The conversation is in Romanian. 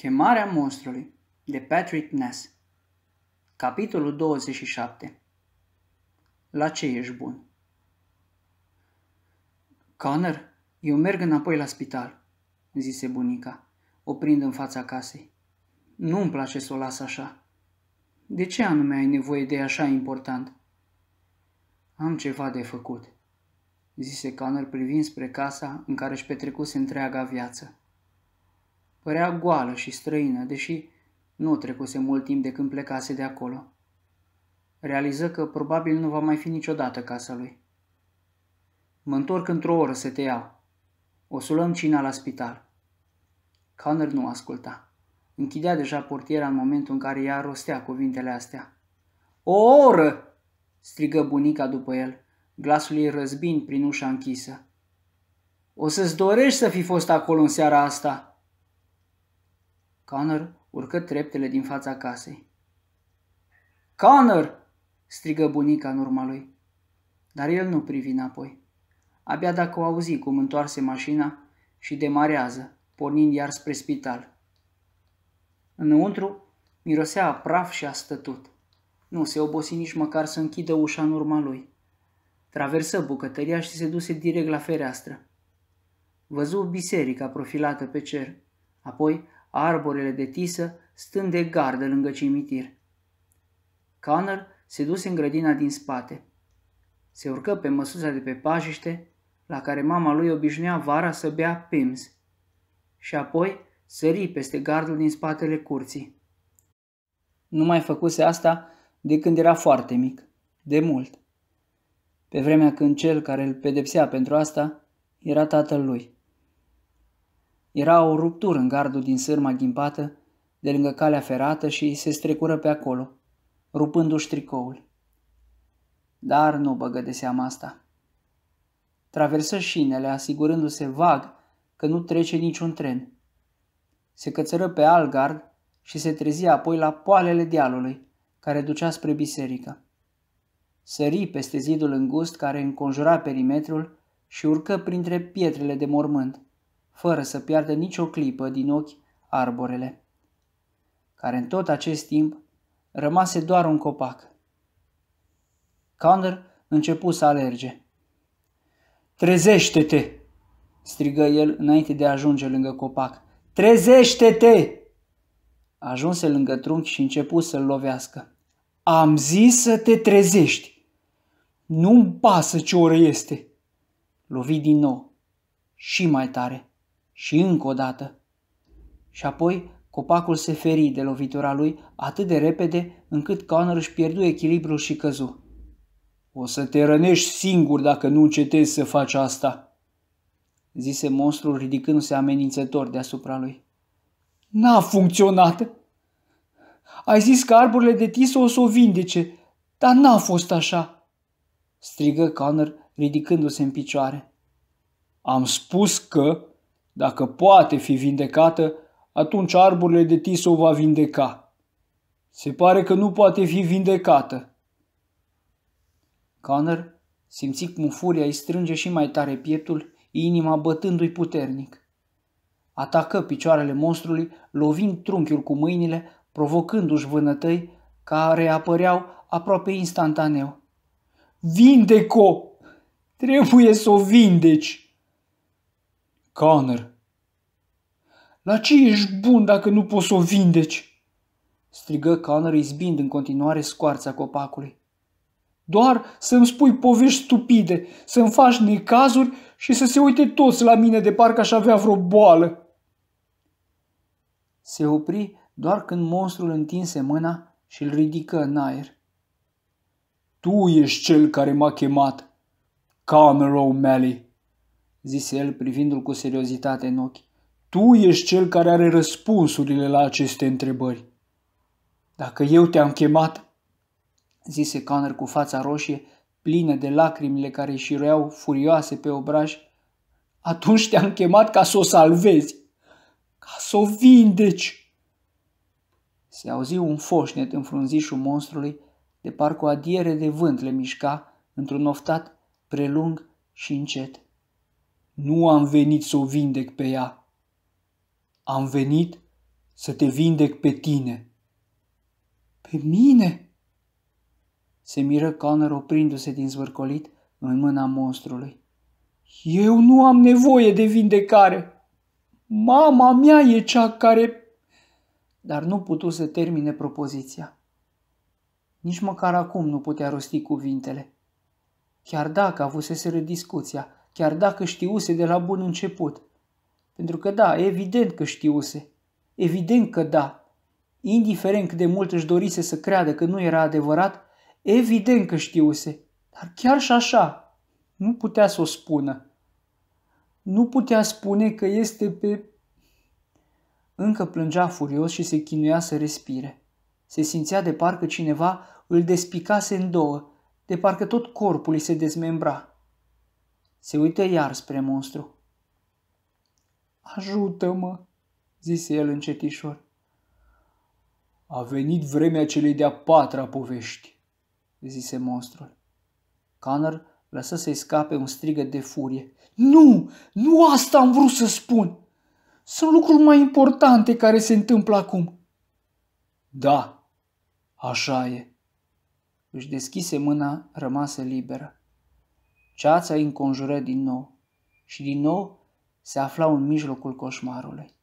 Chemarea monstrului de Patrick Ness Capitolul 27 La ce ești bun? Connor, eu merg înapoi la spital, zise bunica, oprind în fața casei. Nu îmi place să o las așa. De ce anume ai nevoie de așa important? Am ceva de făcut, zise Connor privind spre casa în care își petrecuse întreaga viață. Părea goală și străină, deși nu trecuse mult timp de când plecase de acolo. Realiză că probabil nu va mai fi niciodată casa lui. Mă întorc într-o oră să te iau. O să luăm cina la spital. Connor nu asculta. Închidea deja portiera în momentul în care ea rostea cuvintele astea. O oră! strigă bunica după el, glasul ei răzbind prin ușa închisă. O să-ți dorești să fi fost acolo în seara asta!" Connor urcă treptele din fața casei. Connor! strigă bunica în urma lui. Dar el nu privi înapoi. Abia dacă o auzi cum întoarse mașina și demarează, pornind iar spre spital. Înăuntru mirosea a praf și a stătut. Nu se obosi nici măcar să închidă ușa în urma lui. Traversă bucătăria și se duse direct la fereastră. Văzu biserica profilată pe cer, apoi arborele de tisă stând de gardă lângă cimitir. Connor se duse în grădina din spate. Se urcă pe măsuța de pe pajiște, la care mama lui obișnuia vara să bea pims, și apoi sări peste gardul din spatele curții. Nu mai făcuse asta de când era foarte mic, de mult. Pe vremea când cel care îl pedepsea pentru asta era tatăl lui. Era o ruptură în gardul din sârma ghimpată, de lângă calea ferată și se strecură pe acolo, rupându-și tricoul. Dar nu băgă de seama asta. Traversă șinele, asigurându-se vag că nu trece niciun tren. Se cățără pe Algard și se trezi apoi la poalele dealului, care ducea spre biserică. Sări peste zidul îngust care înconjura perimetrul și urcă printre pietrele de mormânt fără să piardă nicio clipă din ochi arborele, care în tot acest timp rămase doar un copac. Connor începu să alerge. Trezește-te!" strigă el înainte de a ajunge lângă copac. Trezește-te! Ajunse lângă trunchi și începu să-l lovească. Am zis să te trezești! Nu-mi pasă ce oră este! Lovi din nou și mai tare și încă o dată. Și apoi copacul se feri de lovitura lui atât de repede încât Connor își pierdu echilibrul și căzu. O să te rănești singur dacă nu încetezi să faci asta, zise monstrul ridicându-se amenințător deasupra lui. N-a funcționat! Ai zis că arborile de tisă o să o vindece, dar n-a fost așa, strigă Connor ridicându-se în picioare. Am spus că dacă poate fi vindecată, atunci arborele de tis o va vindeca. Se pare că nu poate fi vindecată. Connor simți cum furia îi strânge și mai tare pieptul, inima bătându-i puternic. Atacă picioarele monstrului, lovind trunchiul cu mâinile, provocându-și vânătăi care apăreau aproape instantaneu. Vindeco! Trebuie să o vindeci! Connor. La ce ești bun dacă nu poți să o vindeci? strigă Connor izbind în continuare scoarța copacului. Doar să-mi spui povești stupide, să-mi faci necazuri și să se uite toți la mine de parcă aș avea vreo boală. Se opri doar când monstrul întinse mâna și îl ridică în aer. Tu ești cel care m-a chemat, Cameron O'Malley zise el privindu-l cu seriozitate în ochi. Tu ești cel care are răspunsurile la aceste întrebări. Dacă eu te-am chemat, zise Connor cu fața roșie, plină de lacrimile care își roiau furioase pe obraj, atunci te-am chemat ca să o salvezi, ca să o vindeci. Se auzi un foșnet în frunzișul monstrului, de parcă o adiere de vânt le mișca într-un oftat prelung și încet. Nu am venit să o vindec pe ea. Am venit să te vindec pe tine. Pe mine? Se miră Connor oprindu-se din zvârcolit în mâna monstrului. Eu nu am nevoie de vindecare. Mama mea e cea care... Dar nu putu să termine propoziția. Nici măcar acum nu putea rosti cuvintele. Chiar dacă avuseseră discuția, chiar dacă știuse de la bun început. Pentru că da, evident că știuse. Evident că da. Indiferent cât de mult își dorise să creadă că nu era adevărat, evident că știuse. Dar chiar și așa, nu putea să o spună. Nu putea spune că este pe... Încă plângea furios și se chinuia să respire. Se simțea de parcă cineva îl despicase în două, de parcă tot corpul îi se dezmembra. Se uită iar spre monstru. Ajută-mă, zise el încetișor. A venit vremea celei de-a patra povești, zise monstrul. Connor lăsă să-i scape un strigăt de furie. Nu, nu asta am vrut să spun. Sunt lucruri mai importante care se întâmplă acum. Da, așa e. Își deschise mâna rămasă liberă. Ceața îi înconjură din nou și din nou se aflau în mijlocul coșmarului.